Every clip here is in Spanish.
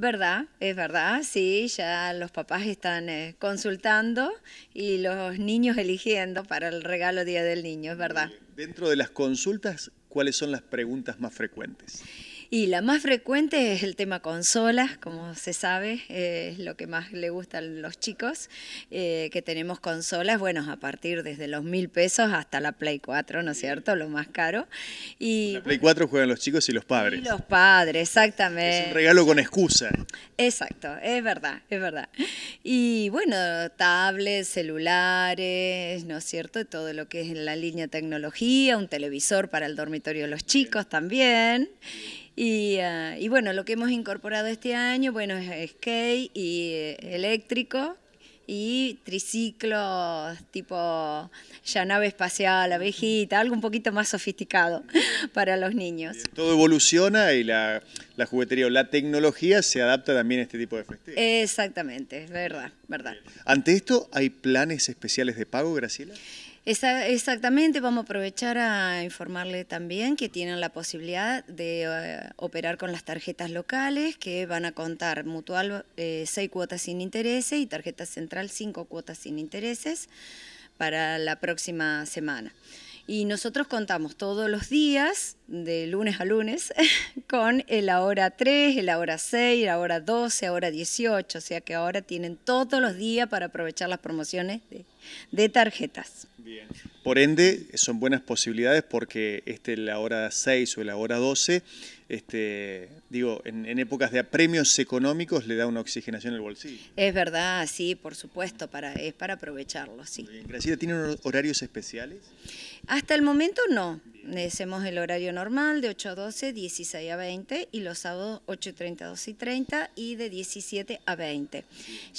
¿Verdad? Es verdad, sí, ya los papás están eh, consultando y los niños eligiendo para el regalo Día del Niño, es verdad. Dentro de las consultas, ¿cuáles son las preguntas más frecuentes? Y la más frecuente es el tema consolas, como se sabe, es lo que más le gustan los chicos, eh, que tenemos consolas, bueno, a partir desde los mil pesos hasta la Play 4, ¿no es cierto? Lo más caro. Y, la Play 4 juegan los chicos y los padres. los padres, exactamente. Es un regalo con excusa. Exacto, es verdad, es verdad. Y bueno, tablets, celulares, ¿no es cierto? Todo lo que es en la línea tecnología, un televisor para el dormitorio de los chicos también. Ah, y, bueno, lo que hemos incorporado este año, bueno, es skate y eh, eléctrico y triciclos tipo ya nave espacial, abejita, algo un poquito más sofisticado para los niños. Todo evoluciona y la, juguetería o la tecnología se adapta también a este tipo de festivos. Exactamente, es verdad, verdad. Ante esto, ¿hay planes especiales de pago, Graciela? exactamente, vamos a aprovechar a informarle también que tienen la posibilidad de eh, operar con las tarjetas locales que van a contar mutual 6 eh, cuotas sin intereses y tarjeta central 5 cuotas sin intereses para la próxima semana. Y nosotros contamos todos los días, de lunes a lunes, con el ahora 3, el ahora 6, el ahora 12, ahora 18. O sea que ahora tienen todos los días para aprovechar las promociones de de tarjetas. Por ende, son buenas posibilidades porque este, la hora 6 o la hora 12, este, digo, en, épocas de apremios económicos le da una oxigenación al bolsillo. Es verdad, sí, por supuesto, para, es para aprovecharlo, sí. ¿tienen horarios especiales? Hasta el momento no. Hacemos el horario normal de 8 a 12, 16 a 20 y los sábados 8 30 a 12 y 30 y de 17 a 20.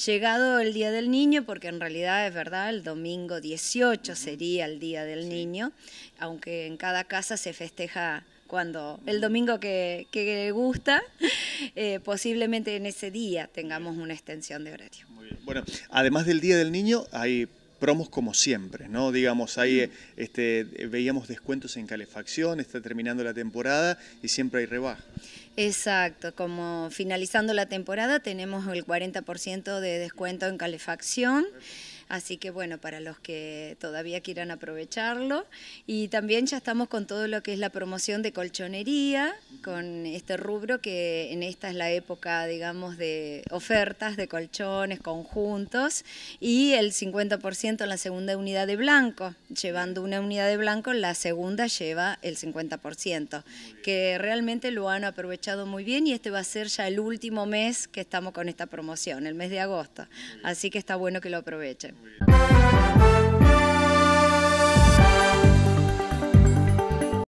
Llegado el Día del Niño, porque en realidad es verdad, el domingo 18 sería el Día del Niño, aunque en cada casa se festeja cuando el domingo que, le gusta, eh, posiblemente en ese día tengamos una extensión de horario. Muy bien. Bueno, además del Día del Niño, hay promos como siempre, ¿no? Digamos, ahí mm. este, veíamos descuentos en calefacción, está terminando la temporada y siempre hay rebajo. Exacto, como finalizando la temporada tenemos el 40% de descuento en calefacción. Así que bueno, para los que todavía quieran aprovecharlo. Y también ya estamos con todo lo que es la promoción de colchonería, con este rubro que en esta es la época, digamos, de ofertas de colchones, conjuntos, y el 50% en la segunda unidad de blanco. Llevando una unidad de blanco, la segunda lleva el 50%, que realmente lo han aprovechado muy bien y este va a ser ya el último mes que estamos con esta promoción, el mes de agosto. Así que está bueno que lo aprovechen. with.